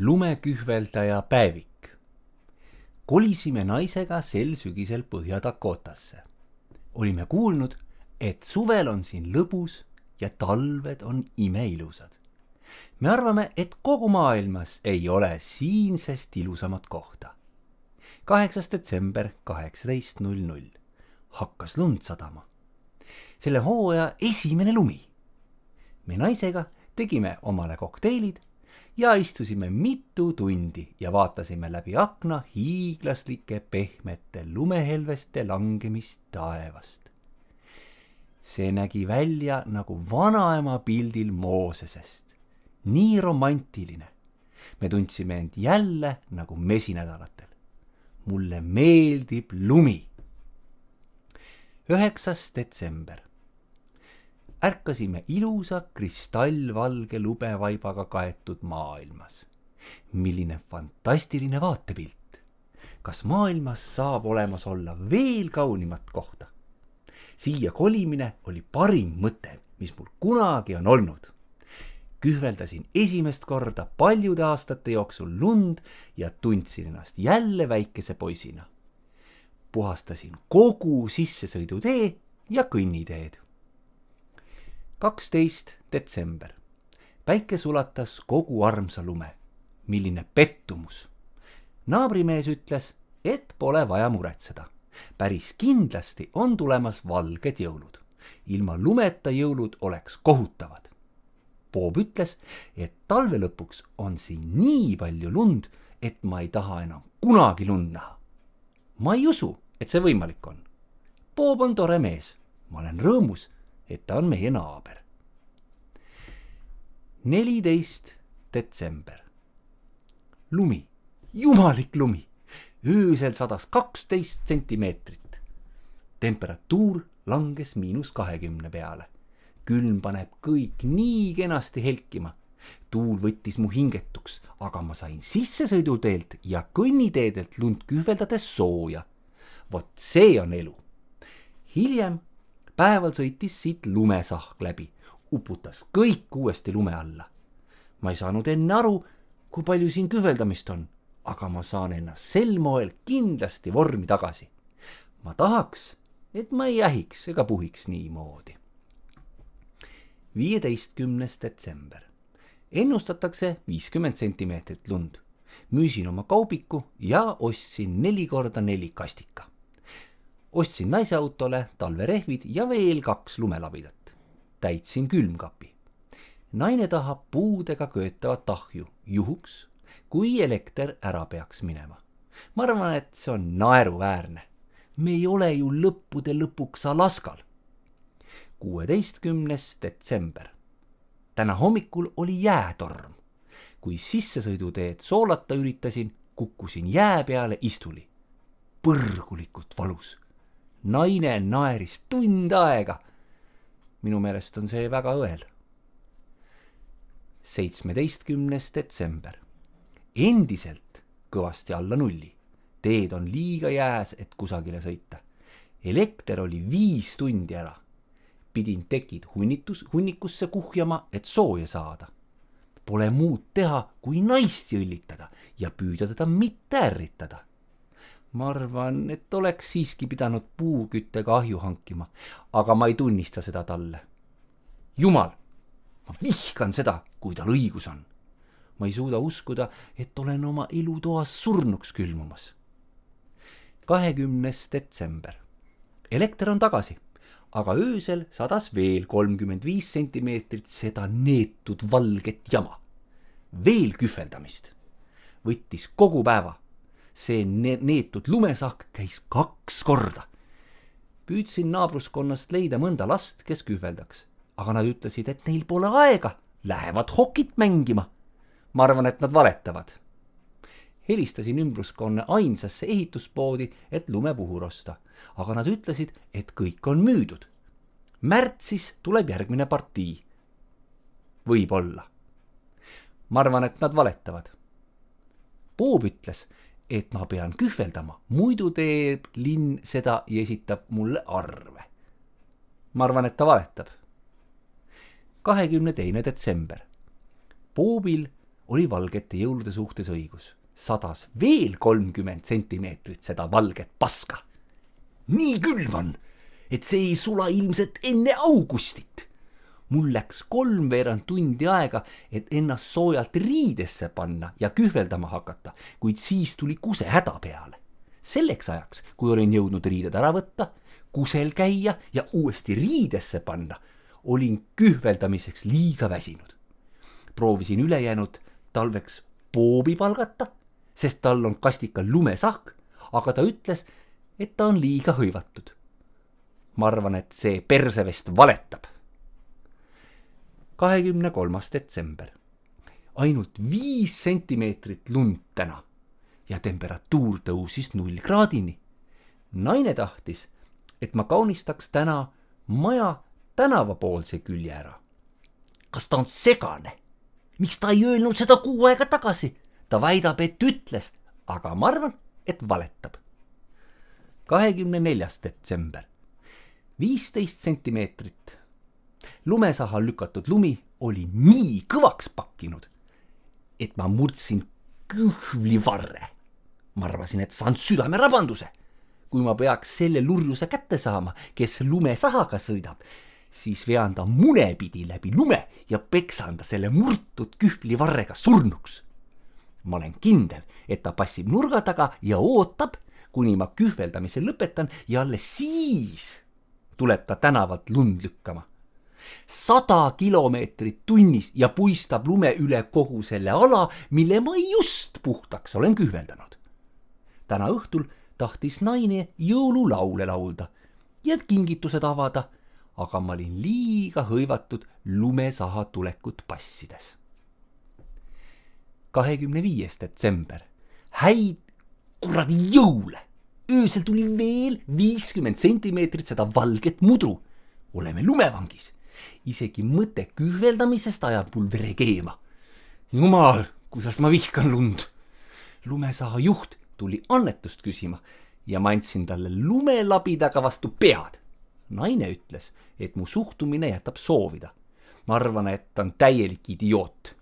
lumekühveldaja päevik. kolisime naisega sel sügisel Põhja-Dakotasse. olime kuulnud, et suvel on siin lõbus ja talved on imeilusad. me arvame, et kogu maailmas ei ole siinsest ilusamat kohta. kaheksas detsember kaheksateist null null hakkas lund sadama. selle hooaja esimene lumi. me naisega tegime omale kokteilid ja istusime mitu tundi ja vaatasime läbi akna hiiglaslike pehmete lumehelveste langemist taevast. see nägi välja nagu vanaema pildil Moosesest. nii romantiline. me tundsime end jälle nagu mesinädalatel. mulle meeldib lumi. üheksas detsember ärkasime ilusa kristallvalge lubevaibaga kaetud maailmas. milline fantastiline vaatepilt! kas maailmas saab olemas olla veel kaunimat kohta? siia kolimine oli parim mõte, mis mul kunagi on olnud. kühveldasin esimest korda paljude aastate jooksul lund ja tundsin ennast jälle väikese poisina. puhastasin kogu sissesõidutee ja kõnniteed kaksteist detsember. päike sulatas kogu armsa lume. milline pettumus! naabrimees ütles, et pole vaja muretseda. päris kindlasti on tulemas valged jõulud. ilma lumeta jõulud oleks kohutavad. Bob ütles, et talve lõpuks on siin nii palju lund, et ma ei taha enam kunagi lund näha. ma ei usu, et see võimalik on. Bob on tore mees, ma olen rõõmus et ta on meie naaber. neliteist detsember. lumi, jumalik lumi. öösel sadas kaksteist sentimeetrit. temperatuur langes miinus kahekümne peale. külm paneb kõik nii kenasti helkima tuul võttis mu hingetuks, aga ma sain sissesõiduteelt ja kõnniteedelt lund kühveldades sooja. vot see on elu. hiljem päeval sõitis siit lumesahk läbi, uputas kõik uuesti lume alla. ma ei saanud enne aru, kui palju siin kühveldamist on, aga ma saan ennast sel moel kindlasti vormi tagasi. ma tahaks, et ma ei jahiks ega puhiks niimoodi. viieteistkümnes detsember, ennustatakse viiskümmend sentimeetrit lund müüsin oma kaubiku ja ostsin neli korda neli kastika ostsin naiseautole talverehvid ja veel kaks lumelabidat. täitsin külmkapi. naine tahab puudega köetavat ahju juhuks, kui elekter ära peaks minema. ma arvan, et see on naeruväärne. me ei ole ju lõppude lõpuks Alaskal. kuueteistkümnes detsember. täna hommikul oli jäätorm. kui sissesõiduteed soolata üritasin, kukkusin jää peale istuli põrgulikult valus naine naeris tund aega. minu meelest on see väga õel. seitsmeteistkümnes detsember, endiselt kõvasti alla nulli. teed on liiga jääs, et kusagile sõita. elekter oli viis tundi ära. pidin tekid hunnitus, hunnikusse kuhjama, et sooja saada. Pole muud teha, kui naist jõllitada ja püüda teda mitte ärritada ma arvan, et oleks siiski pidanud puuküttega ahju hankima, aga ma ei tunnista seda talle. jumal, ma vihkan seda, kui tal õigus on. ma ei suuda uskuda, et olen oma elutoas surnuks külmumas. kahekümnes detsember. elekter on tagasi, aga öösel sadas veel kolmkümmend viis sentimeetrit seda neetud valget jama. veel kühveldamist. võttis kogu päeva see ne-, neetud lumesahk käis kaks korda. püüdsin naabruskonnast leida mõnda last, kes kühveldaks, aga nad ütlesid, et neil pole aega, lähevad hokit mängima. ma arvan, et nad valetavad. helistasin ümbruskonna ainsasse ehituspoodi, et lumepuhur osta, aga nad ütlesid, et kõik on müüdud. märtsis tuleb järgmine partii. võib-olla ma arvan, et nad valetavad. Boob ütles, et ma pean kühveldama, muidu teeb linn seda ja esitab mulle arve. ma arvan, et ta valetab. kahekümne teine detsember. Boobil oli valgete jõulude suhtes õigus, sadas veel kolmkümmend sentimeetrit seda valget paska. nii külm on, et see ei sula ilmselt enne augustit mul läks kolmveerand tundi aega, et ennast soojalt riidesse panna ja kühveldama hakata, kuid siis tuli kuse häda peale. selleks ajaks, kui olin jõudnud riided ära võtta, kusel käia ja uuesti riidesse panna, olin kühveldamiseks liiga väsinud. proovisin ülejäänud talveks Boobi palgata, sest tal on kastikal lumesahk, aga ta ütles, et ta on liiga hõivatud. ma arvan, et see persevest valetab kahekümne kolmas detsember. ainult viis sentimeetrit lund täna ja temperatuur tõusis null kraadini. naine tahtis, et ma kaunistaks täna maja tänavapoolse külje ära. kas ta on segane? miks ta ei öelnud seda kuu aega tagasi? ta väidab, et ütles, aga ma arvan, et valetab. kahekümne neljas detsember, viisteist sentimeetrit lumesaha lükatud lumi oli nii kõvaks pakkinud, et ma murdsin kühvlivarre. ma arvasin, et saan südamerabanduse, kui ma peaks selle lurjuse kätte saama, kes lumesahaga sõidab, siis vean ta munepidi läbi lume ja peksan ta selle murtud kühvlivarrega surnuks. ma olen kindel, et ta passib nurga taga ja ootab, kuni ma kühveldamise lõpetan ja alles siis tuleb ta tänavalt lund lükkama sada kilomeetrit tunnis ja puistab lume üle kogu selle ala, mille ma just puhtaks olen kühveldanud. täna õhtul tahtis naine jõululaule laulda ja kingitused avada, aga ma olin liiga hõivatud lumesaha tulekut passides. kahekümne viies detsember, häid kuradi jõule, öösel tuli veel viiskümmend sentimeetrit seda valget mudru, oleme lumevangis isegi mõte kühveldamisest ajab mul vere keema. jumal, kuidas ma vihkan lund. lumesaha juht tuli annetust küsima ja ma andsin talle lumelabidaga vastu pead. naine ütles, et mu suhtumine jätab soovida. ma arvan, et ta on täielik idioot.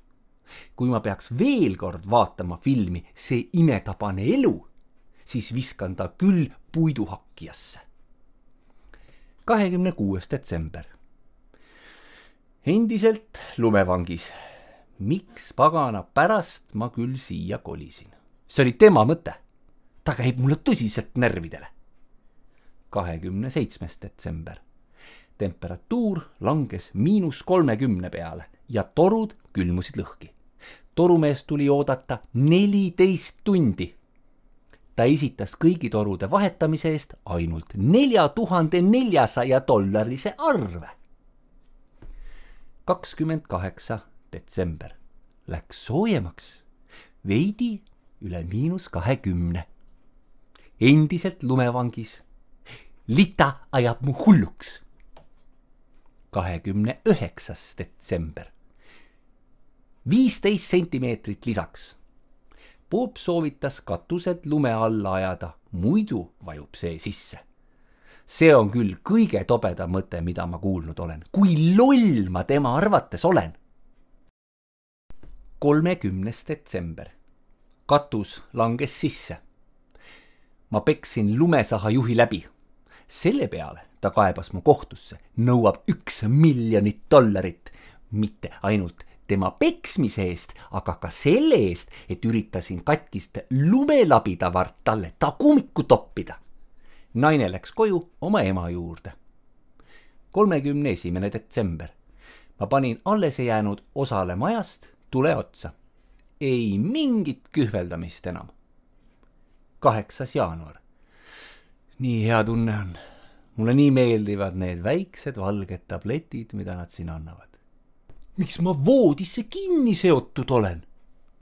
kui ma peaks veel kord vaatama filmi See imetabane elu, siis viskan ta küll puiduhakkijasse. kahekümne kuues detsember endiselt lumevangis. miks pagana pärast ma küll siia kolisin? see oli tema mõte. ta käib mulle tõsiselt närvidele. kahekümne seitsmes detsember. temperatuur langes miinus kolmekümne peale ja torud külmusid lõhki. torumees tuli oodata neliteist tundi ta esitas kõigi torude vahetamise eest ainult nelja tuhande neljasaja dollarise arve kakskümmend kaheksa detsember. Läks soojemaks, veidi üle miinus kahekümne. endiselt lumevangis. lita ajab mu hulluks. kahekümne üheksas detsember. viisteist sentimeetrit lisaks. Poop soovitas katused lume alla ajada, muidu vajub see sisse see on küll kõige tobedam mõte, mida ma kuulnud olen. kui loll ma tema arvates olen. kolmekümnes detsember. katus langes sisse. ma peksin lumesaha juhi läbi. selle peale ta kaebas mu kohtusse, nõuab üks miljonit dollarit, mitte ainult tema peksmise eest, aga ka selle eest, et üritasin katkist lumelabidavart talle tagumikku toppida naine läks koju oma ema juurde. kolmekümne esimene detsember. ma panin alles jäänud osale majast tule otsa. ei mingit kühveldamist enam. kaheksas jaanuar. nii hea tunne on. mulle nii meeldivad need väiksed valged tabletid, mida nad siin annavad. miks ma voodisse kinni seotud olen?